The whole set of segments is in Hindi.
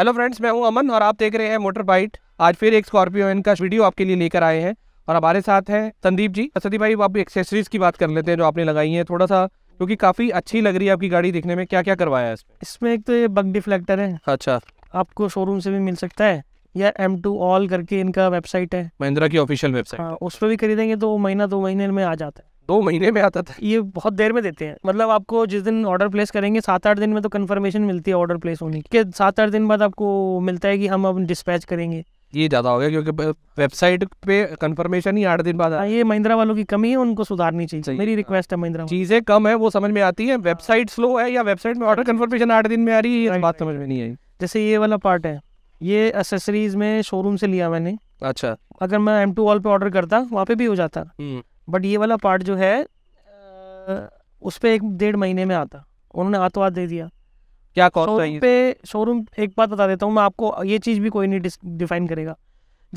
हेलो फ्रेंड्स मैं हूं अमन और आप देख रहे हैं मोटर बाइट आज फिर एक स्कॉर्पियो एन का वीडियो आपके लिए लेकर आए हैं और हमारे साथ हैं संदीप जी सदी भाई आप एक्सेसरीज की बात कर लेते हैं जो आपने लगाई है थोड़ा सा क्योंकि काफ़ी अच्छी लग रही है आपकी गाड़ी दिखने में क्या क्या करवाया है इसमें एक तो ये बग डिफ्लेक्टर है अच्छा आपको शोरूम से भी मिल सकता है या एम टू ऑल करके इनका वेबसाइट है महिंद्रा की ऑफिशियल वेबसाइट हाँ, उस पर भी खरीदेंगे तो महीना दो महीने में आ जाता है दो महीने में आता था ये बहुत देर में देते हैं मतलब आपको जिस दिन ऑर्डर प्लेस करेंगे सात आठ दिन में तो कन्फर्मेशन मिलती है ऑर्डर प्लेस होने की सात आठ दिन बाद आपको मिलता है कि हम अब डिस्पैच करेंगे ये ज़्यादा हो गया क्योंकि वेबसाइट पे कंफर्मेशन ही आठ दिन बाद आ, हाँ, ये महिंद्रा वालों की कमी है उनको सुधारनी चाहिए मेरी रिक्वेस्ट है महिंद्रा चीज़ें कम है वो समझ में आती है वेबसाइट स्लो है या वेबसाइट में ऑर्डर कंफर्मेशन आठ दिन में आ रही है बात समझ में नहीं आई जैसे ये वाला पार्ट है ये असेसरीज में शोरूम से लिया मैंने अच्छा अगर मैं एम टू वॉल पे ऑर्डर करता वहाँ पे भी हो जाता हम्म। बट ये वाला पार्ट जो है उस पर एक डेढ़ महीने में आता उन्होंने हाथों हाथ दे दिया क्या कॉस्ट पे शोरूम एक बात बता देता हूँ मैं आपको ये चीज़ भी कोई नहीं डिफाइन करेगा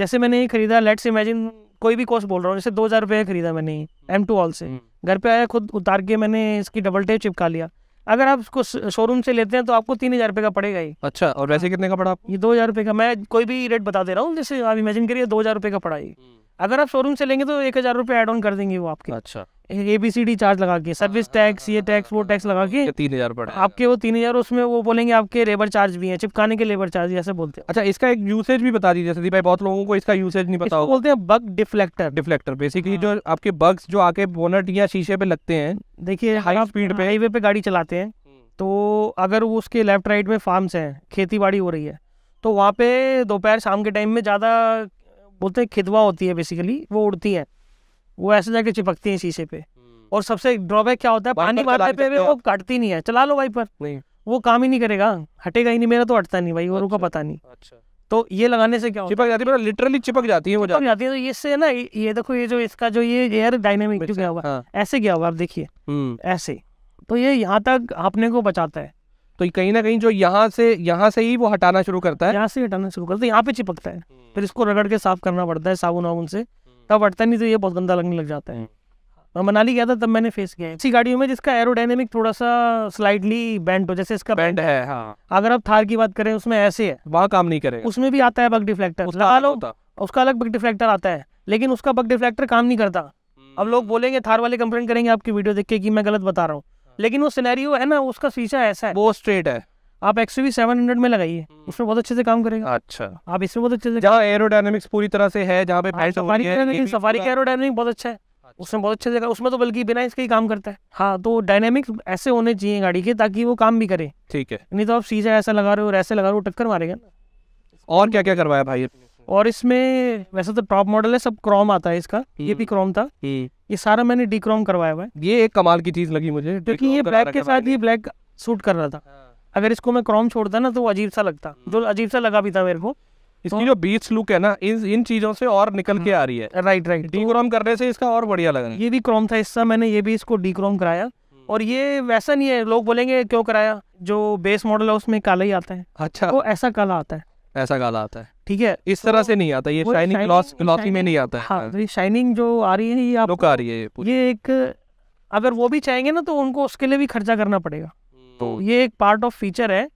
जैसे मैंने ये खरीदा लेट्स इमेजिन कोई भी कॉस्ट बोल रहा हूँ जैसे दो हज़ार रुपये खरीदा मैंने एम टू ऑल से हम्म। घर पे आया खुद उतार के मैंने इसकी डबल टेप चिपका लिया अगर आप उसको शोरूम से लेते हैं तो आपको तीन हज़ार रुपये का पड़ेगा ही अच्छा और वैसे कितने का पड़ा ये दो हज़ार रुपये का मैं कोई भी रेट बता दे रहा हूँ जैसे आप इमेजिन करिए दो हज़ार रुपये का पड़ा ही हम्म। अगर आप शोरूम से लेंगे तो एक हज़ार रुपये एड ऑन कर देंगे वो आपके अच्छा A B C D charge लगा के सर्विस टैक्स हाँ, हाँ, ये टैक्स हाँ, वो टैक्स लगा के तीन हजार पड़े आपके वो तीन हजार उसमें वो बोलेंगे आपके लेबर चार्ज भी है चिपकाने के लेबर चार्ज जैसे बोलते हैं अच्छा इसका एक यूसेज भी बता दीजिए सदी भाई बहुत लोगों को इसका यूसेज नहीं पता बोलते हैं बग डिफ्लेक्टर डिफ्लेक्टर बेसिकली जो आपके बग्स जो आके बोनट या शीशे पे लगते हैं देखिए हाई स्पीड पे हाईवे पे गाड़ी चलाते हैं हम्म। तो अगर वो उसके लेफ्ट राइट में फार्म्स हैं खेती बाड़ी हो रही है तो वहाँ पे दोपहर शाम के टाइम में ज़्यादा बोलते हैं खिदवा होती है बेसिकली वो उड़ती है वो ऐसे जाके चिपकती है शीशे पे हम्म। और सबसे ड्रॉबैक क्या होता है पानी मारने पे वो कटती नहीं है चला लो वाइपर नहीं वो काम ही नहीं करेगा हटेगा ही नहीं मेरा तो हटता नहीं भाई और का अच्छा। पता नहीं अच्छा तो ये लगाने से क्या मतलब चिपक जाती है लिटरली चिपक जाती है वो चिपक जाती है तो इससे ना ये देखो ये जो इसका जो ये एयर डायनेमिक जो गया हुआ हाँ। ऐसे गया हुआ आप देखिए हम्म। ऐसे तो ये यहाँ तक अपने को बचाता है तो कहीं ना कहीं जो यहाँ से यहाँ से ही वो हटाना शुरू करता है यहाँ से हटाना शुरू करता है तो यहाँ पे चिपकता है हम्म। फिर इसको रगड़ के साफ करना पड़ता है साबुन वाबुन से तब अटता नहीं तो ये बहुत गंदा लगने लग जाता है मैं हम्म। मनाली गया था तब मैंने फेस किया ऐसी गाड़ियों में जिसका एरोडाइनेमिक थोड़ा सा स्लाइडली बैंड हो जैसे इसका बैंड है हाँ अगर आप थार की बात करें उसमें ऐसे है वहाँ काम नहीं करे उसमें भी आता है बग डिफ्लेक्टर उसका अलग बग डिफ्लेक्टर आता है लेकिन उसका बग डिफ्लेक्टर काम नहीं करता अब लोग हम्म। बोलेंगे थार वाले कंप्लेन करेंगे आपकी वीडियो देख के कि मैं गलत बता रहा हूँ हाँ। लेकिन वो सिनेरियो है ना उसका शीशा ऐसा है वो स्ट्रेट है आप एक्स वी सेवन हंड्रेड में लगाइए हम्म। उसमें बहुत अच्छे से काम करेगा अच्छा आप इसमें बहुत अच्छे से जहाँ एरोडायनेमिक्स पूरी तरह से है जहाँ पे सफारी सफारी का एरोडायनेमिक बहुत अच्छा है अच्छा। उसमें बहुत अच्छे से उसमें तो बल्कि बिना इसके ही काम करता है हाँ तो डायनेमिक्स ऐसे होने चाहिए गाड़ी के ताकि वो काम भी करे ठीक है नहीं तो आप सीधा ऐसा लगा रहे हो और ऐसे लगा रहे हो टक्कर मारेगा ना और क्या क्या करवाया भाई और इसमें वैसे तो टॉप मॉडल है सब क्रोम आता है इसका ये हम्म। भी क्रोम था हम्म। ये सारा मैंने डी क्रोम करवाया हुआ है ये एक कमाल की चीज लगी मुझे क्योंकि ये ब्लैक के साथ ये ब्लैक सूट कर रहा था हाँ। अगर इसको मैं क्रोम छोड़ता ना तो अजीब सा लगता जो हम्म। अजीब सा लगा भी था मेरे को इसकी तो, जो बीच लुक है ना इन इन चीजों से और निकल के हाँ। आ रही है राइट राइट डी क्रोम करने से इसका और बढ़िया लगा ये भी क्रोम था इसका मैंने ये भी इसको डी क्रोम कराया हम्म। और ये वैसा नहीं है लोग बोलेंगे क्यों कराया जो बेस मॉडल है उसमें काला ही आता है अच्छा वो तो ऐसा काला आता है ऐसा काला आता है ठीक है इस तो तरह से नहीं आता ये शाइनिंग ग्लॉस ग्लॉसी में नहीं आता है हाँ, तो ये शाइनिंग जो आ रही है ये आप लुक आ रही है ये, ये एक अगर वो भी चाहेंगे ना तो उनको उसके लिए भी खर्चा करना पड़ेगा तो, तो ये एक पार्ट ऑफ फीचर है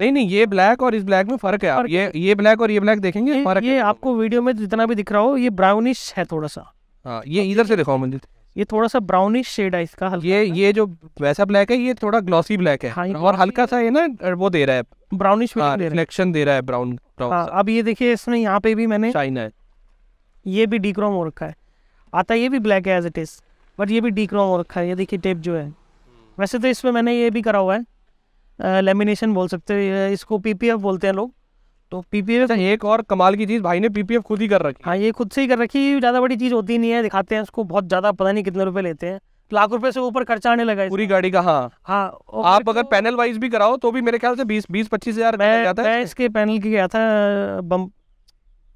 नहीं नहीं ये ब्लैक और इस ब्लैक में फर्क है और ये ये ब्लैक और ये ब्लैक देखेंगे ये, फर्क ये आपको वीडियो में जितना भी दिख रहा हो ये ब्राउनिश है थोड़ा सा आ, हाँ, ये इधर से दिखाओ मंजित ये थोड़ा सा ब्राउनिश शेड है इसका हल्का ये ये जो वैसा ब्लैक है ये थोड़ा ग्लॉसी ब्लैक है हाँ, और हल्का सा ये ना वो दे रहा है ब्राउनिश हाँ, रिफ्लेक्शन दे रहा है ब्राउन हाँ, अब ये देखिए इसमें यहाँ पे भी मैंने शाइन है ये भी डीक्रोम हो रखा है आता ये भी ब्लैक है एज इट इज बट ये भी डीक्रोम हो रखा है ये देखिए टेप जो है वैसे तो इसमें मैंने ये भी करा हुआ है लेमिनेशन बोल सकते हैं इसको पीपीएफ बोलते हैं लोग तो पीपीएफ अच्छा, एक और कमाल की चीज़ भाई ने पीपीएफ खुद ही कर रखी हाँ ये खुद से ही कर रखी ज़्यादा बड़ी चीज़ होती नहीं है दिखाते हैं उसको बहुत ज़्यादा पता नहीं कितने रुपए लेते हैं लाख रुपए से ऊपर खर्चा आने लगा पूरी गाड़ी का हाँ हाँ आप अगर पैनल तो वाइज भी कराओ तो भी मेरे ख्याल से बीस बीस पच्चीस हजार मैं, इसके पैनल की गया था बम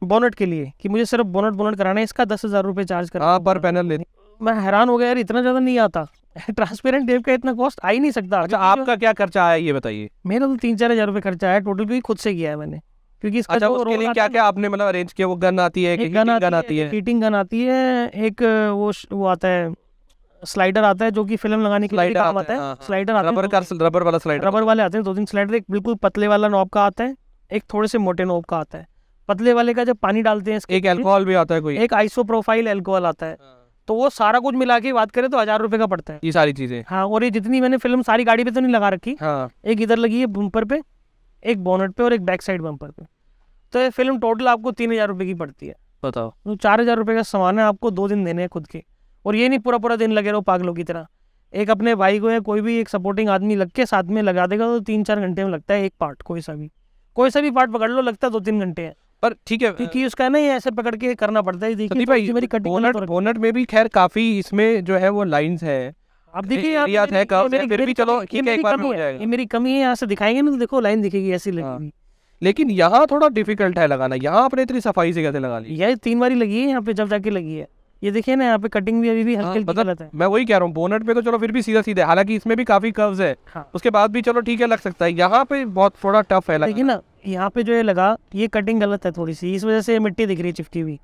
बोनट के लिए कि मुझे सिर्फ बोनट बोनट कराना है इसका दस हजार रुपये चार्ज कर हाँ पर पैनल ले मैं हैरान हो गया यार इतना ज़्यादा नहीं आता ट्रांसपेरेंट डेव का इतना कॉस्ट आ ही नहीं सकता अच्छा आपका क्या खर्चा आया ये बताइए मेरा तो तीन चार हजार रुपये खर्चा आया टोटल भी खुद से किया है मैंने क्योंकि इसका अच्छा, उसके लिए क्या क्या आपने मतलब अरेंज किया वो गन आती है एक गन गन आती है हीटिंग गन आती है एक वो वो आता है स्लाइडर आता है जो कि फिल्म लगाने के लिए काम आता है स्लाइडर रबर का रबर वाला स्लाइडर रबर वाले आते हैं दो तीन स्लाइडर एक बिल्कुल पतले वाला नॉब का आता है एक थोड़े से मोटे नॉब का आता है पतले वाले का जब पानी डालते हैं एक एल्कोहल भी आता है कोई एक आइसो प्रोफाइल अल्कोहल आता है हाँ। तो वो सारा कुछ मिला के बात करें तो हजार रुपए का पड़ता है ये सारी चीजें हाँ और ये जितनी मैंने फिल्म सारी गाड़ी पे तो नहीं लगा रखी हाँ एक इधर लगी है बम्पर पे एक बोनट पे और एक बैक साइड बम्पर पे तो ये फिल्म टोटल आपको तीन हजार रुपये की पड़ती है बताओ तो चार हजार रुपये का सामान है आपको दो दिन देने हैं खुद के और ये नहीं पूरा पूरा दिन लगे रहो पागलों की तरह एक अपने भाई को या कोई भी एक सपोर्टिंग आदमी लग के साथ में लगा देगा तो तीन चार घंटे में लगता है एक पार्ट कोई सा भी कोई सा भी पार्ट पकड़ लो लगता है दो तीन घंटे है पर ठीक है क्योंकि उसका ना ये ऐसे पकड़ के करना पड़ता है देखिए भाई मेरी कटिंग बोनट बोनट में भी खैर काफी इसमें जो है वो लाइंस है आप देखिए यार याद है कब फिर भी चलो ठीक है एक बार हो जाएगा ये मेरी कमी है यहाँ से दिखाएंगे ना तो देखो लाइन दिखेगी ऐसी हाँ। लगेगी लेकिन यहाँ थोड़ा डिफिकल्ट है लगाना यहाँ आपने इतनी सफाई से कैसे लगा ली यही तीन बारी लगी है यहाँ पे जब जाके लगी है ये देखिए ना यहाँ पे कटिंग भी अभी भी हल्की हाँ, मतलब है मैं वही कह रहा हूँ बोनट पे तो चलो फिर भी सीधा सीधा हालांकि इसमें भी काफी कर्व्स है हाँ। उसके बाद भी चलो ठीक है लग सकता है यहाँ पे बहुत थोड़ा टफ है लेकिन ना यहाँ पे जो ये लगा ये कटिंग गलत है थोड़ी सी इस वजह से ये मिट्टी दिख रही है चिपकी हुई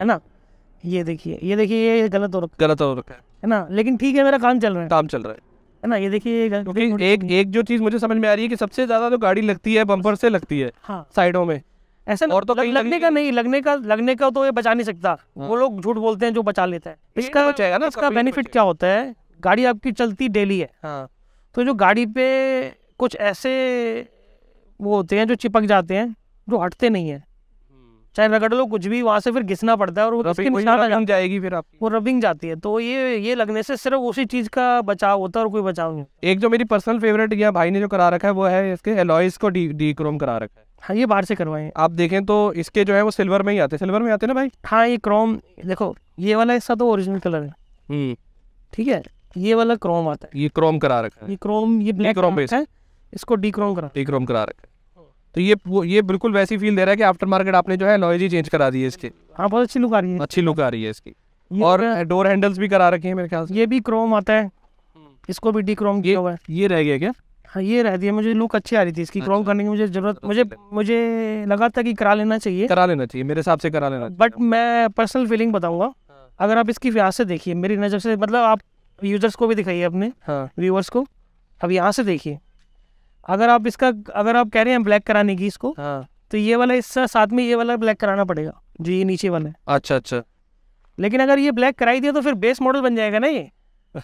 है ना ये देखिए ये देखिए ये गलत हो रखा गलत हो रखा है है ना लेकिन ठीक है मेरा काम चल रहा है काम चल रहा है है ना ये देखिए क्योंकि एक एक जो चीज मुझे समझ में आ रही है कि सबसे ज्यादा तो गाड़ी लगती है बम्पर से लगती है हाँ। साइडों में ऐसा और तो कहीं लगने का नहीं लगने का लगने का तो ये बचा नहीं सकता हाँ। वो लोग झूठ बोलते हैं जो बचा लेते हैं इसका ना इसका बेनिफिट क्या होता है गाड़ी आपकी चलती डेली है हाँ। तो जो गाड़ी पे कुछ ऐसे वो होते हैं जो चिपक जाते हैं जो हटते नहीं है हम्म। चाहे रगड़ लो कुछ भी वहां से फिर घिसना पड़ता है और रबिंग जाएगी फिर आप वो रबिंग जाती है तो ये ये लगने से सिर्फ उसी चीज़ का बचाव होता है और कोई बचाव नहीं एक जो मेरी पर्सनल फेवरेट या भाई ने जो करा रखा है वो है इसके एलॉइस को डी डी क्रोम करा रखा है हाँ ये बाहर से करवाए आप देखें तो इसके जो है वो सिल्वर में ही आते हैं सिल्वर में आते हैं ना भाई हाँ ये क्रोम देखो ये वाला हिस्सा तो ओरिजिनल कलर है हम्म। ठीक है ये वाला क्रोम आता है ये क्रोम करा रखा है ये क्रोम ये ब्लैक क्रोम है इसको डी क्रोम करा डी क्रोम करा रखा है तो ये वो ये बिल्कुल वैसी फील दे रहा है कि आफ्टर मार्केट आपने जो है लॉयजी चेंज करा दी है इसकी हाँ बहुत अच्छी लुक आ रही है अच्छी लुक आ रही है इसकी और डोर हैंडल्स भी करा रखे हैं मेरे ख्याल से ये भी क्रोम आता है हम्म। इसको भी डी क्रोम किया हुआ है ये रह गया क्या हाँ ये रह दिया मुझे लुक अच्छी आ रही थी इसकी क्रोम अच्छा। करने की मुझे जरूरत तो मुझे मुझे लगा था कि करा लेना चाहिए करा लेना चाहिए मेरे हिसाब से करा लेना बट मैं पर्सनल फीलिंग बताऊंगा हाँ। अगर आप इसकी यहाँ से देखिए मेरी नज़र से मतलब आप यूजर्स को भी दिखाइए अपने व्यूअर्स हाँ। को अब यहाँ से देखिए अगर आप इसका अगर आप कह रहे हैं ब्लैक कराने की इसको हाँ तो ये वाला इसका साथ में ये वाला ब्लैक कराना पड़ेगा जो ये नीचे वाला है अच्छा अच्छा लेकिन अगर ये ब्लैक कराई दिया तो फिर बेस मॉडल बन जाएगा ना ये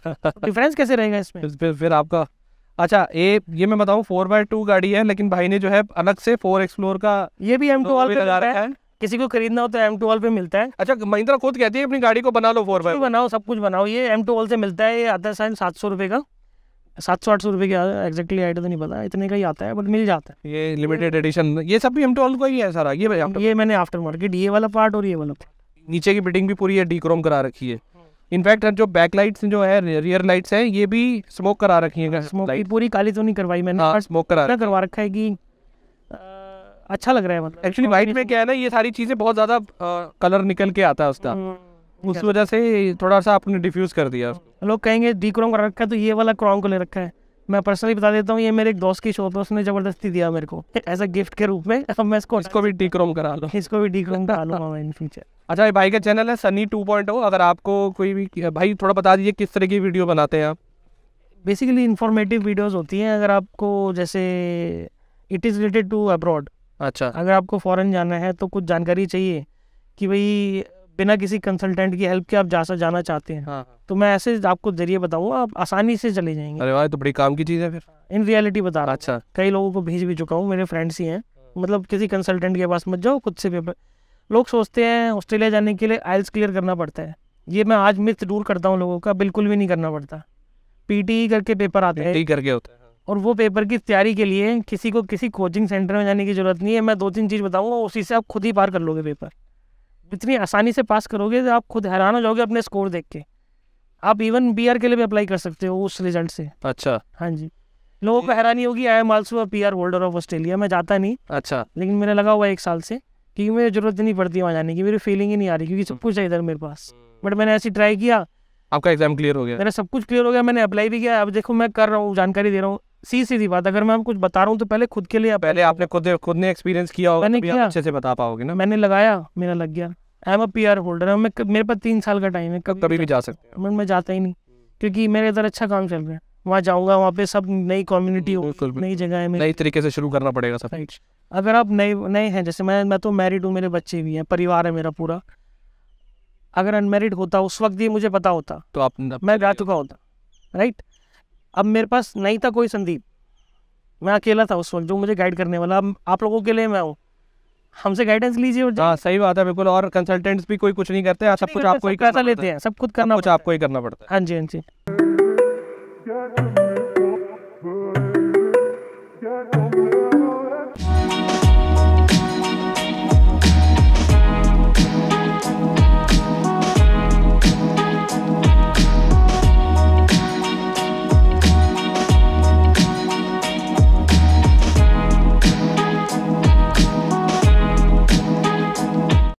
डिफरेंस कैसे रहेगा इसमें फिर फिर आपका अच्छा ये ये मैं बताऊँ फोर बाय टू गाड़ी है लेकिन भाई ने जो है अलग से फोर एक्सप्लोर का ये भी एम टू वाल है किसी को खरीदना हो तो एम टू वाल पे मिलता है अच्छा महिंद्रा खुद कहती है अपनी गाड़ी को बना लो फोर बाय बनाओ सब कुछ बनाओ ये एम टू से मिलता है ये आता साइन सात सौ रुपए का सात सौ आठ सौ रुपये का एक्जैक्टली आइडिया तो नहीं पता इतने का ही आता है बट मिल जाता है ये लिमिटेड एडिशन ये सब भी एम टू का ही है सारा ये भाई ये मैंने आफ्टर मार्केट ये वाला पार्ट और ये वाला नीचे की बिटिंग भी पूरी है डी क्रोम करा रखी है इनफैक्ट जो बैक लाइट्स जो है रियर लाइट्स हैं ये भी स्मोक करा रखी है स्मोक हाँ, पूरी काली तो नहीं करवाई मैंने हाँ, स्मोक करा करवा रखा है कि अच्छा लग रहा है मतलब एक्चुअली वाइट में क्या है ना ये सारी चीज़ें बहुत ज़्यादा कलर निकल के आता है उसका हम्म। उस वजह से थोड़ा सा आपने डिफ्यूज कर दिया लोग कहेंगे डी क्रॉम का रखा है तो ये वाला क्रॉम को ले रखा है मैं पर्सनली बता देता हूँ ये मेरे एक दोस्त की शॉप है उसने जबरदस्ती दिया मेरे को एज अ गिफ्ट के रूप में अब मैं इसको इसको भी डी क्रॉम करा लो इसको भी डी क्रॉम करा लो इन फ्यूचर अच्छा भाई का चैनल है सनी टू पॉइंट हो अगर आपको कोई भी भाई थोड़ा बता दीजिए किस तरह की वीडियो बनाते हैं आप बेसिकली इन्फॉर्मेटिव वीडियोज होती हैं अगर आपको जैसे it is related to abroad अच्छा अगर आपको फ़ॉरन जाना है तो कुछ जानकारी चाहिए कि भाई बिना किसी कंसल्टेंट की हेल्प के आप जैसा जाना चाहते हैं हाँ, हाँ। तो मैं ऐसे आपको जरिए बताऊंगा आप आसानी से चले जाएंगे अरे वाह तो बड़ी काम की चीज़ है फिर इन रियलिटी बता रहा अच्छा कई लोगों को भेज भी चुका हूँ मेरे फ्रेंड्स ही हैं हाँ। मतलब किसी कंसल्टेंट के पास मत जाओ खुद से पेपर लोग सोचते हैं ऑस्ट्रेलिया जाने के लिए आइल्स क्लियर करना पड़ता है ये मैं आज मिथ दूर करता हूँ लोगों का बिल्कुल भी नहीं करना पड़ता पीटी e करके पेपर आते हैं e करके होता है हाँ। और वो पेपर की तैयारी के लिए किसी को किसी कोचिंग सेंटर में जाने की जरूरत नहीं है मैं दो तीन चीज़ बताऊँगा उसी से आप खुद ही पार कर लोगे पेपर इतनी आसानी से पास करोगे तो आप खुद हैरान हो जाओगे अपने स्कोर देख के आप इवन बी के लिए भी अप्लाई कर सकते हो उस रिजल्ट से अच्छा हाँ जी लोगों को हैरानी होगी I am also P R holder of Australia मैं जाता नहीं अच्छा लेकिन मेरा लगा हुआ एक साल से क्योंकि मुझे जरूरत नहीं पड़ती वहाँ जाने की मेरी फीलिंग ही नहीं आ रही क्योंकि सब हम्म। कुछ है इधर मेरे पास बट मैंने ऐसी ट्राई किया आपका एग्जाम क्लियर हो गया मेरा सब कुछ क्लियर हो गया मैंने अप्लाई भी किया अब देखो मैं कर रहा हूँ जानकारी दे रहा हूँ सी सीधी बात अगर मैं आपको कुछ बता रहा हूँ तो पहले खुद के लिए आप पहले आपने खुद खुद ने एक्सपीरियंस किया होगा मैंने किया अच्छे से बता पाओगे ना मैंने लगाया मेरा लग गया I am a P R holder मैं मेरे पास तीन साल का टाइम है कभी कभी भी जा सकते हैं मैं जाता ही नहीं क्योंकि मेरे इधर अच्छा काम चल रहा है वहाँ जाऊँगा वहाँ पे सब नई कम्युनिटी नई जगह है नई तरीके से शुरू करना पड़ेगा सब अगर आप नए नए हैं जैसे मैं मैं तो मैरिड हूँ मेरे बच्चे भी हैं परिवार है मेरा पूरा अगर अनमेरिड होता उस वक्त ही मुझे पता होता तो आप मैं जा चुका होता राइट right? अब मेरे पास नहीं था कोई संदीप मैं अकेला था उस वक्त जो मुझे गाइड करने वाला अब आप लोगों के लिए मैं हूँ हमसे गाइडेंस लीजिए और हाँ सही बात है बिल्कुल और कंसल्टेंट्स भी कोई कुछ नहीं करते सब कुछ आपको ही पैसा लेते हैं सब खुद करना कुछ आपको ही करना पड़ता है हाँ जी हाँ जी Yeah,